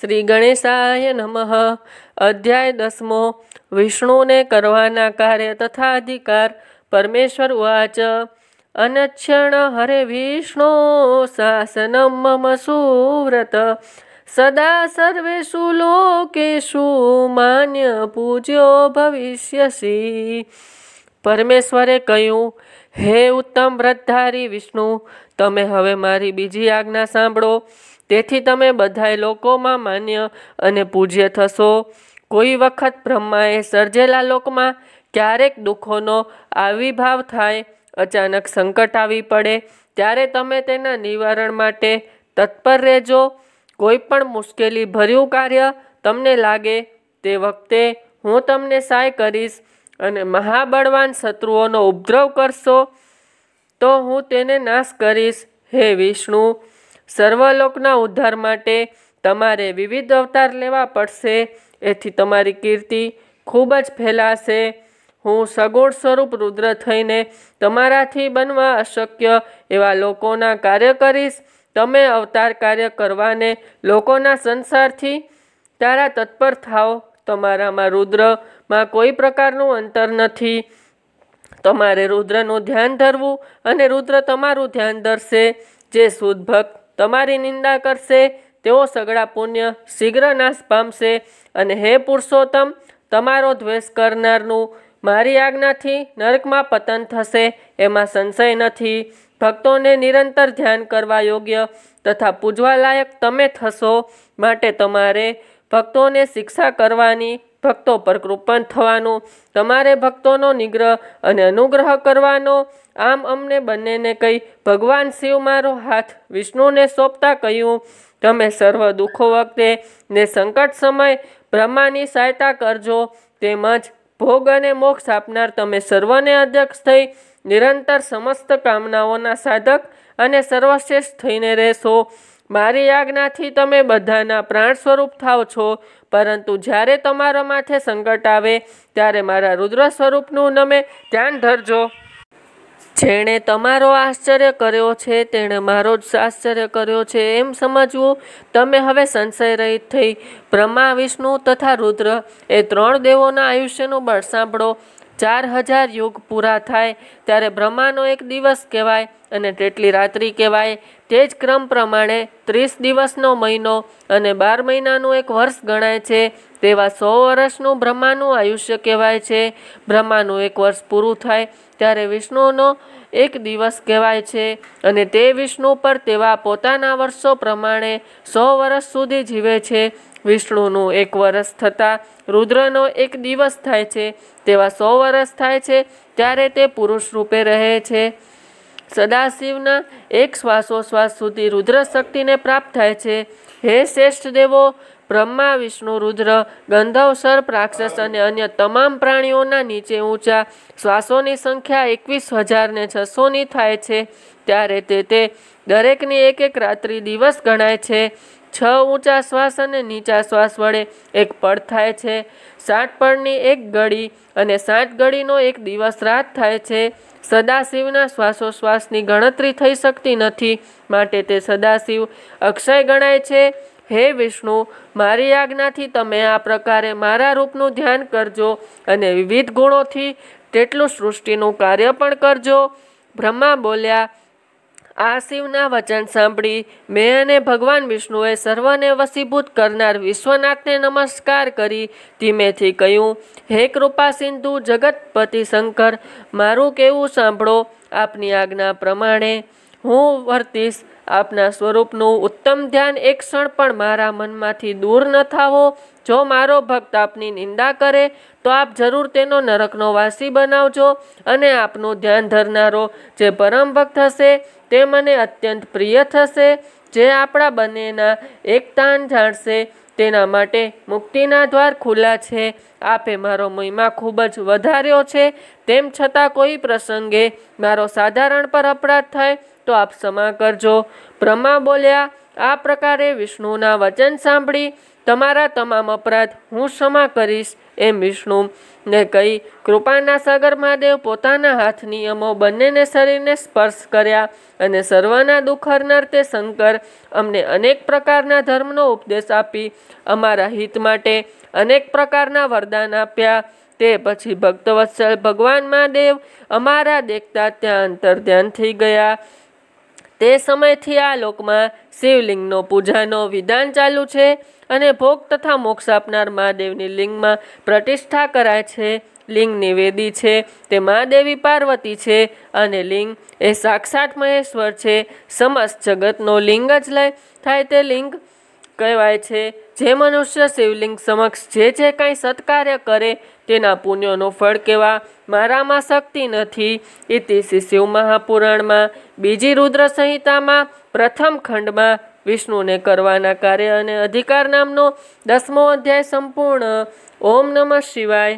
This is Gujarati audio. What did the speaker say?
શ્રી ગણેશાય નમઃ અધ્યાય દસમો વિષ્ણુને કરવાના કાર્ય તથા અધિકાર પરમેશ્વર ઉવાચ અનક્ષણ હરે વિષ્ણુ શાસનમ મમ સુવ્રત સદા સર્વેષુ લોકેશુ માન્ય પૂજ્યો ભવિષ્યસી પરમેશ્વરે કહ્યું હે ઉત્તમ વ્રતધારી વિષ્ણુ તમે હવે મારી બીજી આજ્ઞા સાંભળો તેથી તમે બધાય લોકોમાં માન્ય અને પૂજ્ય થશો કોઈ વખત બ્રહ્માએ સર્જેલા લોકમાં ક્યારેક દુઃખોનો આવિર્ભાવ થાય અચાનક સંકટ આવી પડે ત્યારે તમે તેના નિવારણ માટે તત્પર રહેજો કોઈ પણ મુશ્કેલી ભર્યું કાર્ય તમને લાગે તે વખતે હું તમને સહાય કરીશ અને મહાબળવાન શત્રુઓનો ઉપદ્રવ કરશો તો હું તેને નાશ કરીશ હે વિષ્ણુ સર્વલોકના ઉદ્ધાર માટે તમારે વિવિધ અવતાર લેવા પડશે એથી તમારી કીર્તિ ખૂબ જ ફેલાશે હું સગુણ સ્વરૂપ રુદ્ર થઈને તમારાથી બનવા અશક્ય એવા લોકોના કાર્ય કરીશ તમે અવતાર કાર્ય કરવાને લોકોના સંસારથી તારા તત્પર થાઓ તમારામાં રુદ્રમાં કોઈ પ્રકારનું અંતર નથી તમારે રુદ્રનું ધ્યાન ધરવું અને રુદ્ર તમારું ધ્યાન ધરશે જે શુદ્ધ ભક્ત તમારી નિંદા કરશે તેઓ સગળા પુણ્ય શીઘ્ર નાશ પામશે અને હે પુરુષોત્તમ તમારો દ્વેષ કરનારનું મારી આજ્ઞાથી નરકમાં પતન થશે એમાં સંશય નથી ભક્તોને નિરંતર ધ્યાન કરવા યોગ્ય તથા પૂજવાલાયક તમે થશો માટે તમારે ભક્તોને શિક્ષા કરવાની ભક્તો પર કૃપણ થવાનો તમારે ભક્તોનો નિગ્રહ અને અનુગ્રહ કરવાનો આમ અમને બંનેને કહી ભગવાન શિવ મારો હાથ વિષ્ણુને સોંપતા કહ્યું તમે સર્વ દુઃખો વખતે ને સંકટ સમય બ્રહ્માની સહાયતા કરજો તેમજ ભોગ અને મોક્ષ આપનાર તમે સર્વને અધ્યક્ષ થઈ નિરંતર સમસ્ત કામનાઓના સાધક અને સર્વશ્રેષ્ઠ થઈને રહેશો મારી આજ્ઞાથી તમે બધાના પ્રાણ સ્વરૂપ થાવ છો પરંતુ જ્યારે તમારા માથે સંકટ આવે ત્યારે મારા રુદ્ર સ્વરૂપનું તમે ધ્યાન ધરજો જેણે તમારો આશ્ચર્ય કર્યો છે તેણે મારો જ આશ્ચર્ય કર્યો છે એમ સમજવું તમે હવે સંશય રહિત થઈ બ્રહ્મા વિષ્ણુ તથા રુદ્ર એ ત્રણ દેવોના આયુષ્યનું બળ સાંભળો ચાર હજાર યુગ પૂરા થાય ત્યારે બ્રહ્માનો એક દિવસ કહેવાય અને તેટલી રાત્રિ કહેવાય તે જ ક્રમ પ્રમાણે ત્રીસ દિવસનો મહિનો અને બાર મહિનાનું એક વર્ષ ગણાય છે તેવા સો વર્ષનું બ્રહ્માનું આયુષ્ય કહેવાય છે બ્રહ્માનું એક વર્ષ પૂરું થાય ત્યારે વિષ્ણુનો એક દિવસ કહેવાય છે અને તે વિષ્ણુ પર તેવા પોતાના વર્ષો પ્રમાણે સો વર્ષ સુધી જીવે છે વિષ્ણુનું એક વર્ષ થતાં રુદ્રનો એક દિવસ થાય છે તેવા સો વર્ષ થાય છે ત્યારે તે પુરુષ રૂપે રહે છે સદાશિવના એક શ્વાસોશ્વાસ સુધી રુદ્ર શક્તિને પ્રાપ્ત થાય છે હે શ્રેષ્ઠ દેવો બ્રહ્મા વિષ્ણુ રુદ્ર ગંધર્વ સર્પ રાક્ષસ અને અન્ય તમામ પ્રાણીઓના નીચે ઊંચા શ્વાસોની સંખ્યા એકવીસ હજારને છસોની થાય છે ત્યારે તે તે દરેકની એક એક રાત્રિ દિવસ ગણાય છે છ ઊંચા શ્વાસ અને નીચા શ્વાસ વડે એક પળ થાય છે સાત પળની એક ગળી અને સાત ગળીનો એક દિવસ રાત થાય છે સદાશિવના શ્વાસોશ્વાસની ગણતરી થઈ શકતી નથી માટે તે સદાશિવ અક્ષય ગણાય છે હે વિષ્ણુ મારી આજ્ઞાથી તમે આ પ્રકારે મારા રૂપનું ધ્યાન કરજો અને વિવિધ ગુણોથી તેટલું સૃષ્ટિનું કાર્ય પણ કરજો બ્રહ્મા બોલ્યા આ શિવના વચન સાંભળી મેં અને ભગવાન વિષ્ણુએ સર્વને વસીભૂત કરનાર વિશ્વનાથને નમસ્કાર કરી ધીમેથી કહ્યું હે કૃપા સિંધુ જગતપતિ શંકર મારું કેવું સાંભળો આપની આજ્ઞા પ્રમાણે હું વર્તીશ આપના સ્વરૂપનું ઉત્તમ ધ્યાન એક ક્ષણ પણ મારા મનમાંથી દૂર ન થાવો જો મારો ભક્ત આપની નિંદા કરે તો આપ જરૂર તેનો નરકનો વાસી બનાવજો અને આપનું ધ્યાન ધરનારો જે પરમ ભક્ત હશે તે મને અત્યંત પ્રિય થશે જે આપણા બંનેના એકતાન જાણશે તેના માટે મુક્તિના દ્વાર ખુલ્લા છે આપે મારો મહિમા ખૂબ જ વધાર્યો છે તેમ છતાં કોઈ પ્રસંગે મારો સાધારણ પર અપરાધ થાય તો આપ ક્ષમા કરજો બ્રહ્મા બોલ્યા આ પ્રકારે વિષ્ણુના વચન સાંભળી તમારા તમામ અપરાધ હું ક્ષમા કરીશ એમ વિષ્ણુ ને કહી કૃપાના સાગર મહાદેવ પોતાના હાથ નિયમો બંનેને શરીરને સ્પર્શ કર્યા અને સર્વના દુઃખ હરનાર તે શંકર અમને અનેક પ્રકારના ધર્મનો ઉપદેશ આપી અમારા હિત માટે અનેક પ્રકારના વરદાન આપ્યા તે પછી ભક્તવત્સલ ભગવાન મહાદેવ અમારા દેખતા ત્યાં અંતર ધ્યાન થઈ ગયા તે સમયથી આ લોકમાં શિવલિંગનો પૂજાનો વિધાન ચાલુ છે અને ભોગ તથા મોક્ષ આપનાર મહાદેવની લિંગમાં પ્રતિષ્ઠા કરાય છે લિંગની વેદી છે તે મહાદેવી પાર્વતી છે અને લિંગ એ સાક્ષાત મહેશ્વર છે સમસ્ત જગતનો લિંગ જ લય થાય તે લિંગ કહેવાય છે જે મનુષ્ય શિવલિંગ સમક્ષ જે જે કાંઈ સત્કાર્ય કરે તેના પુણ્યોનું ફળ કેવા મારામાં શક્તિ નથી એ શિવ મહાપુરાણમાં બીજી રુદ્ર સંહિતામાં પ્રથમ ખંડમાં વિષ્ણુને કરવાના કાર્ય અને અધિકાર નામનો દસમો અધ્યાય સંપૂર્ણ ઓમ નમઃ શિવાય